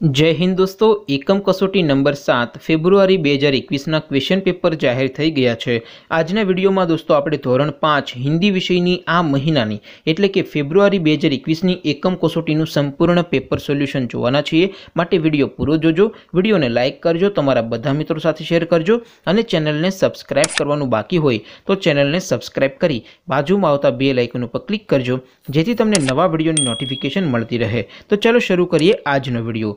જય હિન્દ દોસ્તો એકમ કસોટી નંબર સાત ફેબ્રુઆરી બે હજાર એકવીસના ક્વેશ્ચન પેપર જાહેર થઈ ગયા છે આજના વિડીયોમાં દોસ્તો આપણે ધોરણ પાંચ હિન્દી વિષયની આ મહિનાની એટલે કે ફેબ્રુઆરી બે હજાર એકવીસની એકમ કસોટીનું સંપૂર્ણ પેપર સોલ્યુશન જોવાના છીએ માટે વિડીયો પૂરો જોજો વિડીયોને લાઇક કરજો તમારા બધા મિત્રો સાથે શેર કરજો અને ચેનલને સબસ્ક્રાઇબ કરવાનું બાકી હોય તો ચેનલને સબસ્ક્રાઇબ કરી બાજુમાં આવતા બે લાઇકન ઉપર ક્લિક કરજો જેથી તમને નવા વિડીયોની નોટિફિકેશન મળતી રહે તો ચાલો શરૂ કરીએ આજનો video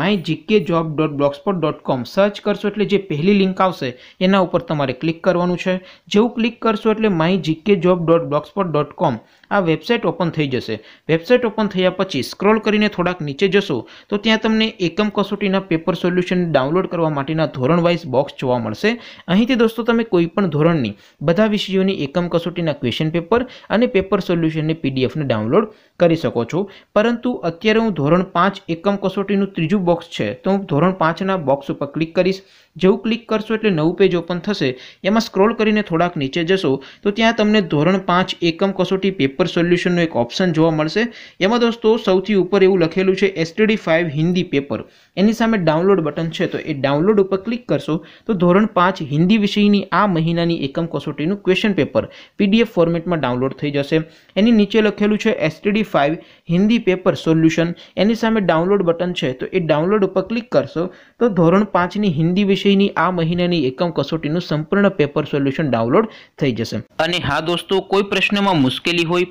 my GK job dot blogspot dot com search કરશો એટલે જે પહેલી લિંક આવશે એના ઉપર તમારે ક્લિક કરવાનું છે જેવું ક્લિક કરશો એટલે my GK job dot blogspot dot com આ વેબસાઇટ ઓપન થઈ જશે વેબસાઇટ ઓપન થયા પછી સ્ક્રોલ કરીને થોડાક નીચે જશો તો ત્યાં તમને એકમ કસોટીના પેપર સોલ્યુશન ડાઉનલોડ કરવા માટેના ધોરણ વાઇઝ બોક્સ જોવા મળશે અહીંથી દોસ્તો તમે કોઈપણ ધોરણની બધા વિષયોની એકમ કસોટીના ક્વેશ્ચન પેપર અને પેપર સોલ્યુશનની પીડીએફને ડાઉનલોડ કરી શકો છો પરંતુ અત્યારે હું ધોરણ પાંચ એકમ કસોટીનું ત્રીજું બોક્સ છે તો હું ધોરણ પાંચના બોક્સ ઉપર ક્લિક કરીશ જેવું ક્લિક કરશો એટલે નવું પેજ ઓપન થશે એમાં સ્ક્રોલ કરીને થોડાક નીચે જશો તો ત્યાં તમને ધોરણ પાંચ એકમ કસોટી પેપર પેપર સોલ્યુશનનો એક ઓપ્શન જોવા મળશે એમાં દોસ્તો સૌથી ઉપર એવું લખેલું છે એસટીડી ફાઇવ હિન્દી પેપર એની સામે ડાઉનલોડ બટન છે તો એ ડાઉનલોડ ઉપર ક્લિક કરશો તો ધોરણ પાંચ હિન્દી વિષયની આ મહિનાની એકમ કસોટીનું ક્વેશ્ચન પેપર પીડીએફ ફોર્મેટમાં ડાઉનલોડ થઈ જશે એની નીચે લખેલું છે STD five Hindi paper solution એની સામે ડાઉનલોડ બટન છે તો એ ડાઉનલોડ ઉપર ક્લિક કરશો તો ધોરણ પાંચની હિન્દી વિષયની આ મહિનાની એકમ કસોટીનું સંપૂર્ણ પેપર સોલ્યુશન ડાઉનલોડ થઈ જશે અને હા દોસ્તો કોઈ પ્રશ્નમાં મુશ્કેલી હોય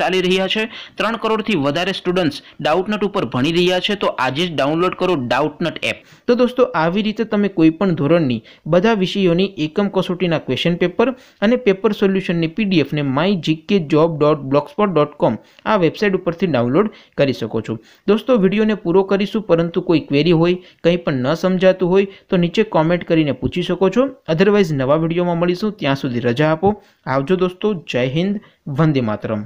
ચાલી રહ્યા છે ત્રણ કરોડથી વધારે સ્ટુડન્ટ્સ ડાઉટનટ ઉપર ભણી રહ્યા છે તો આજે જ ડાઉનલોડ કરો ડાઉટનટ એપ તો દોસ્તો આવી રીતે તમે કોઈપણ ધોરણની બધા વિષયોની એકમ કસોટીના ક્વેશ્ચન પેપર અને પેપર સોલ્યુશનની પીડીએફને my GK job dot blogspot dot com આ વેબસાઇટ ઉપરથી ડાઉનલોડ કરી શકો છો દોસ્તો વિડીયોને પૂરો કરીશું પરંતુ કોઈ ક્વેરી હોય કંઈ પણ ન સમજાતું હોય તો નીચે કોમેન્ટ કરીને પૂછી શકો છો અધરવાઇઝ નવા વિડીયોમાં મળીશું ત્યાં સુધી રજા આપો આવજો દોસ્તો જય હિન્દ વંદે માતરમ